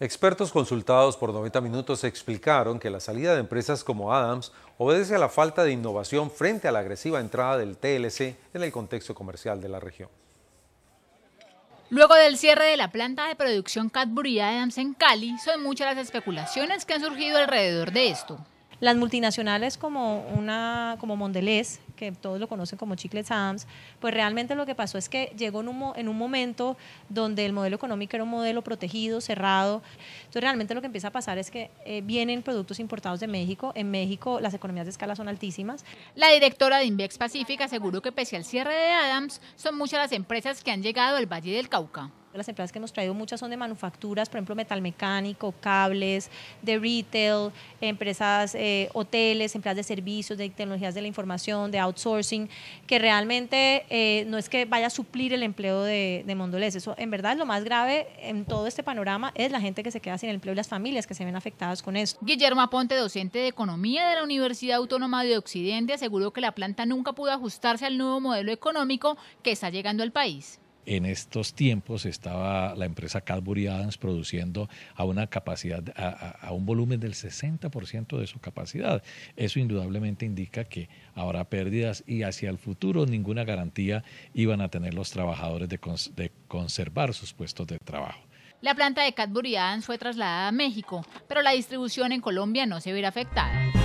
Expertos consultados por 90 minutos explicaron que la salida de empresas como Adams obedece a la falta de innovación frente a la agresiva entrada del TLC en el contexto comercial de la región. Luego del cierre de la planta de producción Cadbury Adams en Cali, son muchas las especulaciones que han surgido alrededor de esto. Las multinacionales como una como Mondelez que todos lo conocen como Chiclets Adams, pues realmente lo que pasó es que llegó en un, en un momento donde el modelo económico era un modelo protegido, cerrado. Entonces realmente lo que empieza a pasar es que eh, vienen productos importados de México. En México las economías de escala son altísimas. La directora de Invex Pacífica aseguró que pese al cierre de Adams, son muchas las empresas que han llegado al Valle del Cauca. Las empresas que hemos traído muchas son de manufacturas, por ejemplo, metalmecánico, cables, de retail, empresas, eh, hoteles, empresas de servicios, de tecnologías de la información, de outsourcing, que realmente eh, no es que vaya a suplir el empleo de, de Mondolés. Eso, en verdad, lo más grave en todo este panorama es la gente que se queda sin empleo y las familias que se ven afectadas con eso Guillermo Aponte, docente de Economía de la Universidad Autónoma de Occidente, aseguró que la planta nunca pudo ajustarse al nuevo modelo económico que está llegando al país en estos tiempos estaba la empresa Cadbury Adams produciendo a una capacidad, a, un volumen del 60% de su capacidad. Eso indudablemente indica que habrá pérdidas y hacia el futuro ninguna garantía iban a tener los trabajadores de, conservar sus puestos de trabajo. La planta de Cadbury Adams fue trasladada a México, pero la distribución en Colombia no se verá afectada.